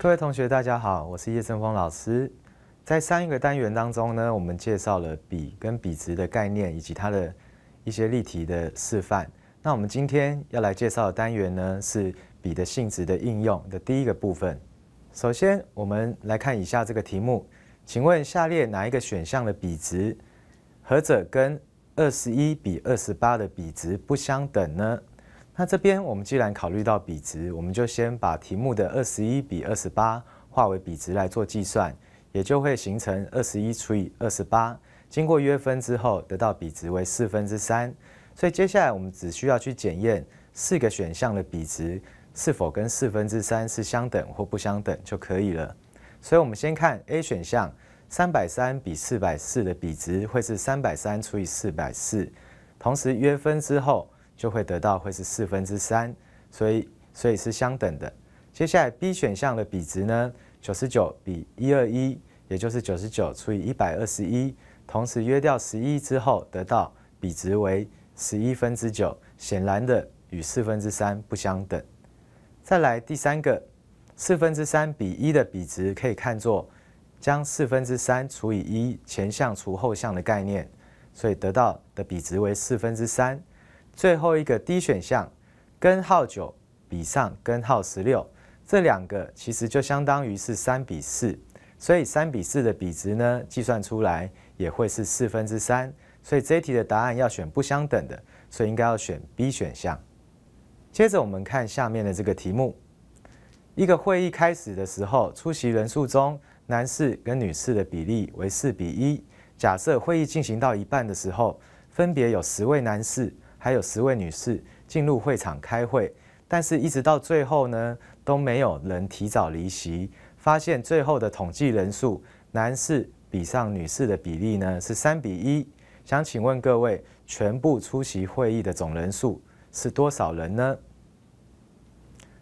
各位同学，大家好，我是叶正峰老师。在上一个单元当中呢，我们介绍了比跟比值的概念，以及它的一些例题的示范。那我们今天要来介绍的单元呢，是比的性质的应用的第一个部分。首先，我们来看以下这个题目，请问下列哪一个选项的比值，和者跟二十一比二十八的比值不相等呢？那这边我们既然考虑到比值，我们就先把题目的二十一比二十八化为比值来做计算，也就会形成二十一除以二十八，经过约分之后得到比值为四分之三。所以接下来我们只需要去检验四个选项的比值是否跟四分之三是相等或不相等就可以了。所以我们先看 A 选项，三百三比四百四的比值会是三百三除以四百四，同时约分之后。就会得到会是四分之三，所以所以是相等的。接下来 B 选项的比值呢，九十九比一二一，也就是九十九除以一百二十一，同时约掉十一之后，得到比值为十一分之九，显然的与四分之三不相等。再来第三个，四分之三比一的比值可以看作将四分之三除以一，前项除后项的概念，所以得到的比值为四分之三。最后一个 D 选项，根号九比上根号十六，这两个其实就相当于是三比四，所以三比四的比值呢，计算出来也会是四分之三。所以这一题的答案要选不相等的，所以应该要选 B 选项。接着我们看下面的这个题目：一个会议开始的时候，出席人数中男士跟女士的比例为四比一。假设会议进行到一半的时候，分别有十位男士。还有十位女士进入会场开会，但是一直到最后呢，都没有人提早离席。发现最后的统计人数，男士比上女士的比例呢是三比一。想请问各位，全部出席会议的总人数是多少人呢？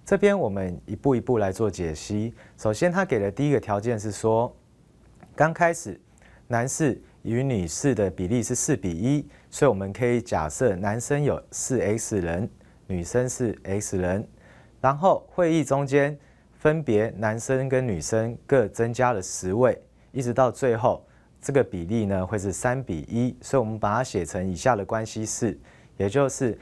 这边我们一步一步来做解析。首先，他给的第一个条件是说，刚开始男士。与女士的比例是四比一，所以我们可以假设男生有四 x 人，女生是 x 人。然后会议中间，分别男生跟女生各增加了十位，一直到最后，这个比例呢会是三比一。所以我们把它写成以下的关系式，也就是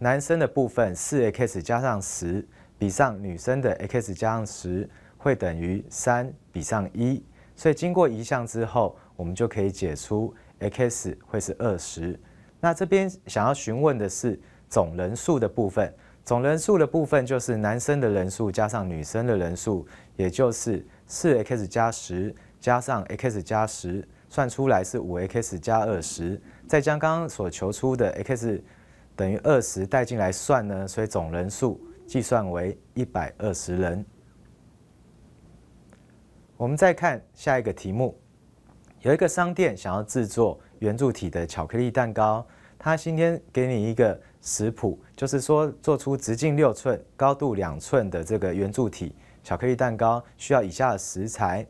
男生的部分四 x 加上十比上女生的 x 加上十会等于三比上一。所以经过移项之后。我们就可以解出 x 会是二十。那这边想要询问的是总人数的部分，总人数的部分就是男生的人数加上女生的人数，也就是四 x 加十加上 x 加十，算出来是五 x 加二十。再将刚刚所求出的 x 等于二十带进来算呢，所以总人数计算为一百二十人。我们再看下一个题目。有一个商店想要制作圆柱体的巧克力蛋糕，他今天给你一个食谱，就是说做出直径六寸、高度两寸的这个圆柱体巧克力蛋糕，需要以下的食材：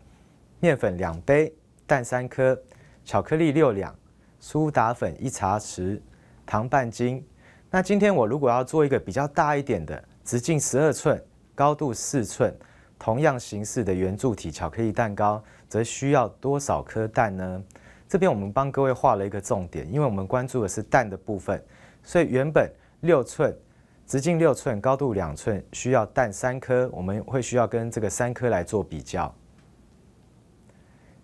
面粉两杯、蛋三颗、巧克力六两、苏打粉一茶匙、糖半斤。那今天我如果要做一个比较大一点的，直径十二寸、高度四寸。同样形式的圆柱体巧克力蛋糕，则需要多少颗蛋呢？这边我们帮各位画了一个重点，因为我们关注的是蛋的部分，所以原本六寸直径、六寸高度、两寸需要蛋三颗，我们会需要跟这个三颗来做比较。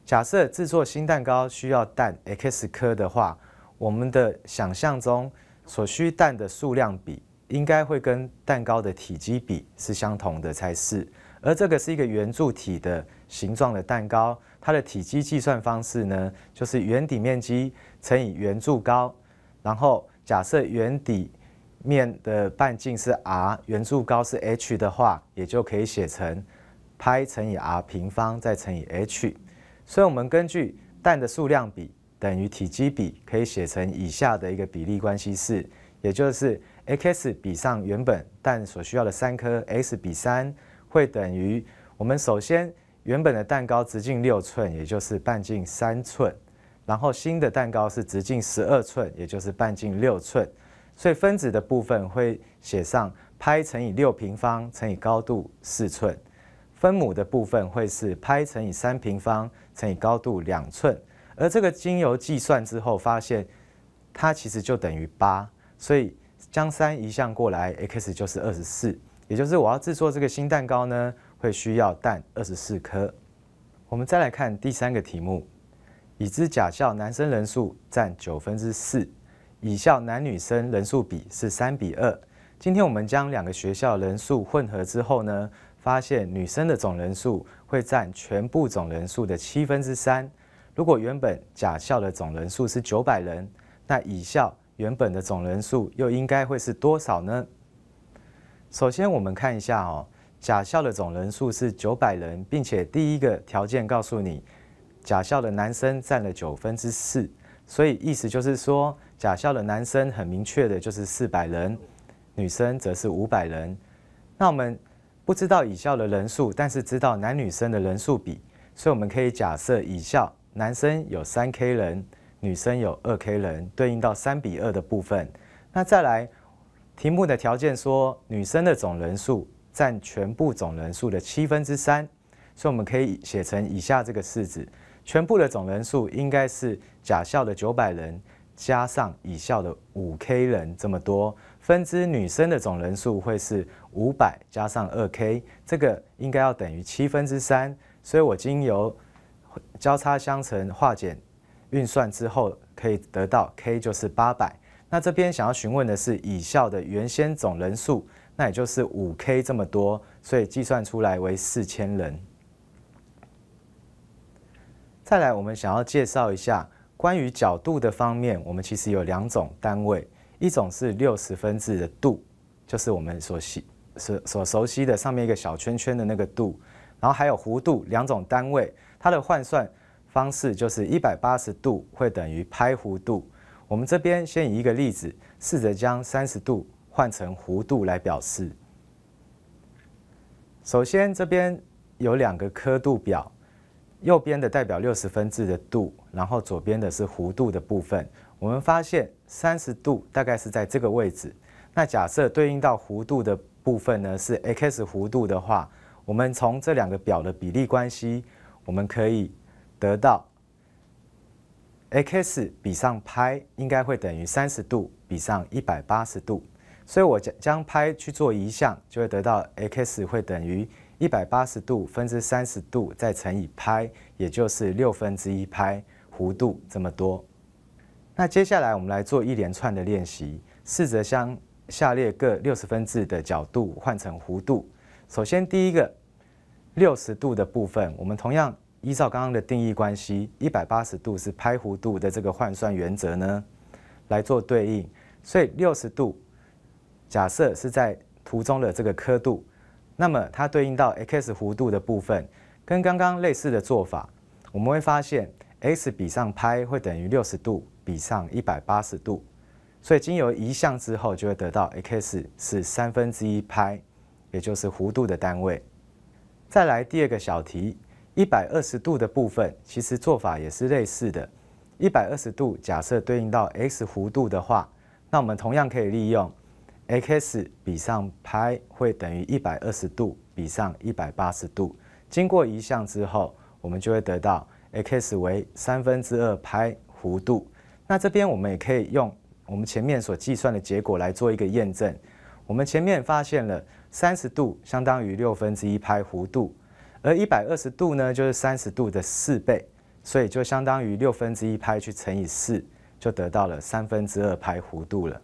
假设制作新蛋糕需要蛋 x 颗的话，我们的想象中所需蛋的数量比应该会跟蛋糕的体积比是相同的才是。而这个是一个圆柱体的形状的蛋糕，它的体积计算方式呢，就是圆底面积乘以圆柱高。然后假设圆底面的半径是 r，圆柱高是 h 的话，也就可以写成 pi 乘以 r 平方再乘以 h。所以，我们根据蛋的数量比等于体积比，可以写成以下的一个比例关系式，也就是 x 比上原本蛋所需要的三颗，x 比三。会等于我们首先原本的蛋糕直径六寸，也就是半径三寸，然后新的蛋糕是直径十二寸，也就是半径六寸，所以分子的部分会写上派乘以六平方乘以高度四寸，分母的部分会是派乘以三平方乘以高度两寸，而这个经由计算之后发现，它其实就等于八，所以将三移项过来，x 就是二十四。也就是我要制作这个新蛋糕呢，会需要蛋二十四颗。我们再来看第三个题目：已知甲校男生人数占九分之四，乙校男女生人数比是三比二。今天我们将两个学校人数混合之后呢，发现女生的总人数会占全部总人数的七分之三。如果原本甲校的总人数是九百人，那乙校原本的总人数又应该会是多少呢？首先，我们看一下哦，甲校的总人数是九百人，并且第一个条件告诉你，甲校的男生占了九分之四，所以意思就是说，甲校的男生很明确的就是四百人，女生则是五百人。那我们不知道乙校的人数，但是知道男女生的人数比，所以我们可以假设乙校男生有三 k 人，女生有二 k 人，对应到三比二的部分。那再来。题目的条件说，女生的总人数占全部总人数的七分之三，所以我们可以写成以下这个式子：全部的总人数应该是甲校的九百人加上乙校的五 k 人这么多，分之女生的总人数会是五百加上二 k，这个应该要等于七分之三，所以我经由交叉相乘、化简运算之后，可以得到 k 就是八百。那这边想要询问的是乙校的原先总人数，那也就是五 K 这么多，所以计算出来为四千人。再来，我们想要介绍一下关于角度的方面，我们其实有两种单位，一种是六十分制的度，就是我们所习所所熟悉的上面一个小圈圈的那个度，然后还有弧度两种单位，它的换算方式就是一百八十度会等于拍弧度。我们这边先以一个例子，试着将三十度换成弧度来表示。首先，这边有两个刻度表，右边的代表六十分制的度，然后左边的是弧度的部分。我们发现三十度大概是在这个位置。那假设对应到弧度的部分呢是 x 弧度的话，我们从这两个表的比例关系，我们可以得到。x 比上拍应该会等于三十度比上一百八十度，所以我将将拍去做移项，就会得到 x 会等于一百八十度分之三十度再乘以拍，也就是六分之一拍弧度这么多。那接下来我们来做一连串的练习，试着将下列各六十分制的角度换成弧度。首先第一个六十度的部分，我们同样。依照刚刚的定义关系，一百八十度是拍弧度的这个换算原则呢，来做对应。所以六十度假设是在图中的这个刻度，那么它对应到 x 弧度的部分，跟刚刚类似的做法，我们会发现 x 比上拍会等于六十度比上一百八十度，所以经由移项之后就会得到 x 是三分之一拍，也就是弧度的单位。再来第二个小题。一百二十度的部分，其实做法也是类似的。一百二十度假设对应到 x 弧度的话，那我们同样可以利用 x 比上派会等于一百二十度比上一百八十度，经过移项之后，我们就会得到 x 为三分之二派弧度。那这边我们也可以用我们前面所计算的结果来做一个验证。我们前面发现了三十度相当于六分之一派弧度。而一百二十度呢，就是三十度的四倍，所以就相当于六分之一拍去乘以四，就得到了三分之二拍弧度了。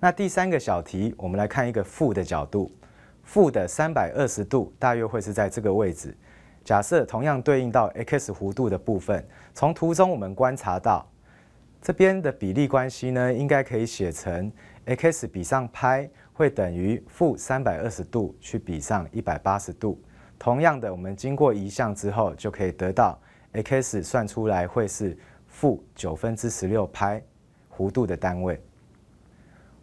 那第三个小题，我们来看一个负的角度，负的三百二十度大约会是在这个位置。假设同样对应到 x 弧度的部分，从图中我们观察到，这边的比例关系呢，应该可以写成 x 比上拍会等于负三百二十度去比上一百八十度。同样的，我们经过移项之后，就可以得到 x 算出来会是负九分之十六拍弧度的单位。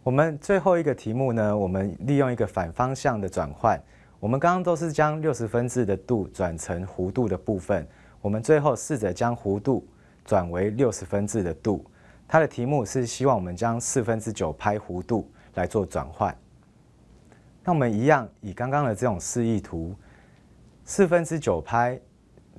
我们最后一个题目呢，我们利用一个反方向的转换。我们刚刚都是将六十分制的度转成弧度的部分，我们最后试着将弧度转为六十分制的度。它的题目是希望我们将四分之九拍弧度来做转换。那我们一样以刚刚的这种示意图。四分之九拍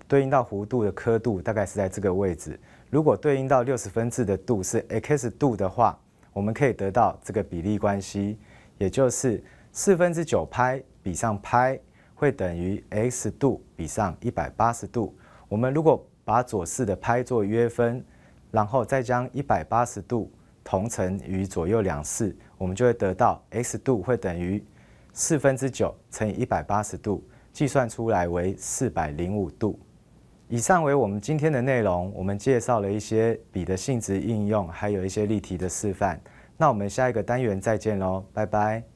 对应到弧度的刻度，大概是在这个位置。如果对应到六十分制的度是 x 度的话，我们可以得到这个比例关系，也就是四分之九拍比上拍会等于 x 度比上一百八十度。我们如果把左四的拍做约分，然后再将一百八十度同乘于左右两式，我们就会得到 x 度会等于四分之九乘以一百八十度。计算出来为四百零五度。以上为我们今天的内容，我们介绍了一些笔的性质应用，还有一些例题的示范。那我们下一个单元再见喽，拜拜。